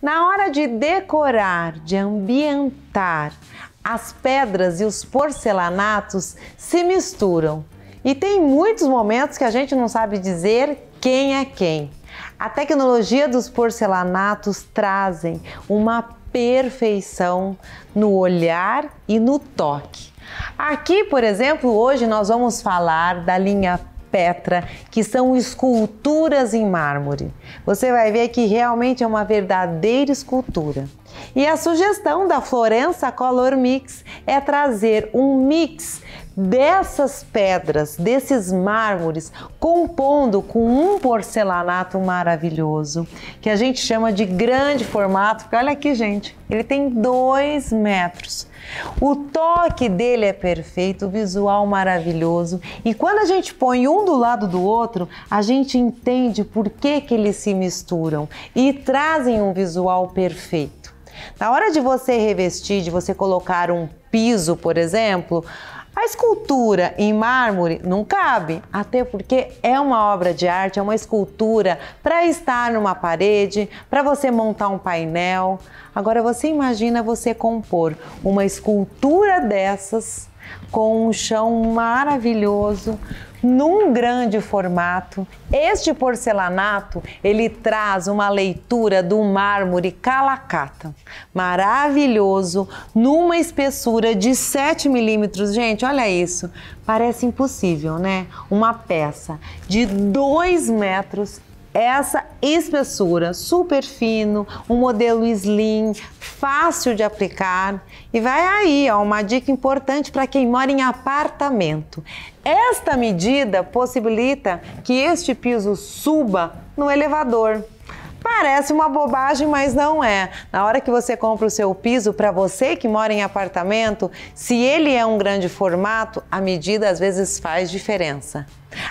Na hora de decorar, de ambientar, as pedras e os porcelanatos se misturam. E tem muitos momentos que a gente não sabe dizer quem é quem. A tecnologia dos porcelanatos trazem uma perfeição no olhar e no toque. Aqui, por exemplo, hoje nós vamos falar da linha Petra, que são esculturas em mármore. Você vai ver que realmente é uma verdadeira escultura. E a sugestão da Florença Color Mix é trazer um mix dessas pedras, desses mármores, compondo com um porcelanato maravilhoso que a gente chama de grande formato, porque olha aqui, gente, ele tem dois metros. O toque dele é perfeito, o visual maravilhoso. E quando a gente põe um do lado do outro, a gente entende por que, que eles se misturam e trazem um visual perfeito. Na hora de você revestir, de você colocar um piso, por exemplo, a escultura em mármore não cabe, até porque é uma obra de arte, é uma escultura para estar numa parede, para você montar um painel. Agora você imagina você compor uma escultura dessas com um chão maravilhoso, num grande formato. Este porcelanato, ele traz uma leitura do mármore calacata, maravilhoso, numa espessura de 7 milímetros. Gente, olha isso, parece impossível, né? Uma peça de 2 metros essa espessura, super fino, um modelo slim, fácil de aplicar. E vai aí, ó, uma dica importante para quem mora em apartamento. Esta medida possibilita que este piso suba no elevador. Parece uma bobagem, mas não é. Na hora que você compra o seu piso, para você que mora em apartamento, se ele é um grande formato, a medida às vezes faz diferença.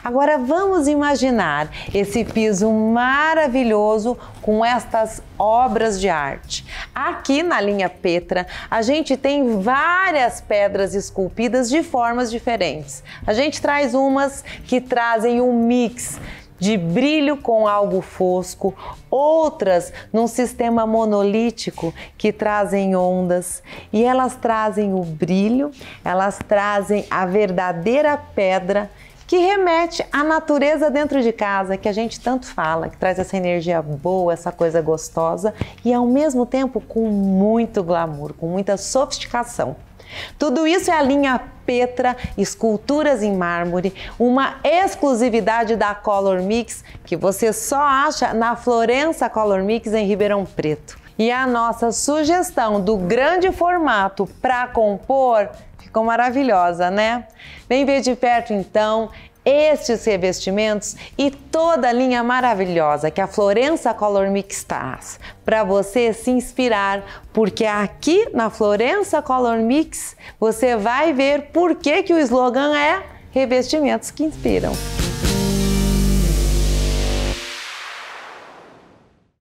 Agora vamos imaginar esse piso maravilhoso com estas obras de arte. Aqui na linha Petra, a gente tem várias pedras esculpidas de formas diferentes. A gente traz umas que trazem um mix de brilho com algo fosco, outras num sistema monolítico que trazem ondas e elas trazem o brilho, elas trazem a verdadeira pedra que remete à natureza dentro de casa, que a gente tanto fala, que traz essa energia boa, essa coisa gostosa e ao mesmo tempo com muito glamour, com muita sofisticação. Tudo isso é a linha Petra Esculturas em Mármore, uma exclusividade da Color Mix que você só acha na Florença Color Mix em Ribeirão Preto. E a nossa sugestão do grande formato para compor ficou maravilhosa, né? Vem ver de perto então estes revestimentos e toda a linha maravilhosa que a Florença Color Mix traz para você se inspirar, porque aqui na Florença Color Mix você vai ver por que, que o slogan é Revestimentos que Inspiram.